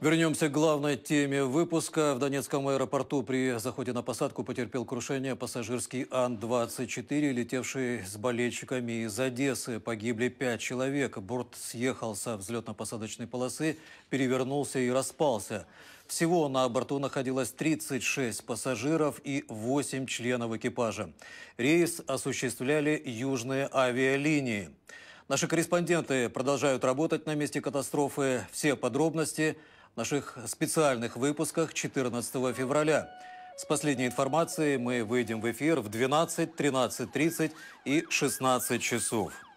Вернемся к главной теме выпуска. В Донецком аэропорту при заходе на посадку потерпел крушение пассажирский Ан-24, летевший с болельщиками из Одессы. Погибли пять человек. Борт съехал со взлетно-посадочной полосы, перевернулся и распался. Всего на борту находилось 36 пассажиров и 8 членов экипажа. Рейс осуществляли южные авиалинии. Наши корреспонденты продолжают работать на месте катастрофы. Все подробности – в наших специальных выпусках 14 февраля. С последней информацией мы выйдем в эфир в 12, 13.30 и 16 часов.